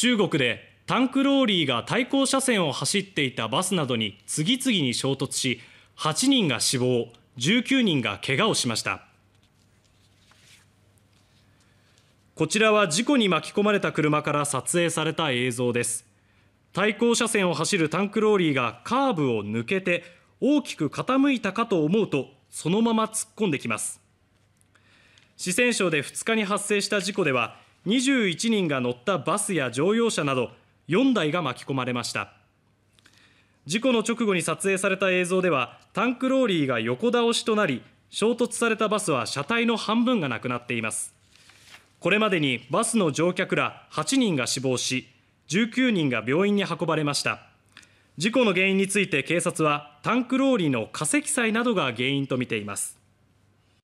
中国でタンクローリーが対向車線を走っていたバスなどに次々に衝突し8人が死亡19人がけがをしましたこちらは事故に巻き込まれた車から撮影された映像です対向車線を走るタンクローリーがカーブを抜けて大きく傾いたかと思うとそのまま突っ込んできます四川省で2日に発生した事故では21人が乗ったバスや乗用車など4台が巻き込まれました事故の直後に撮影された映像ではタンクローリーが横倒しとなり衝突されたバスは車体の半分がなくなっていますこれまでにバスの乗客ら8人が死亡し19人が病院に運ばれました事故の原因について警察はタンクローリーの化石祭などが原因とみています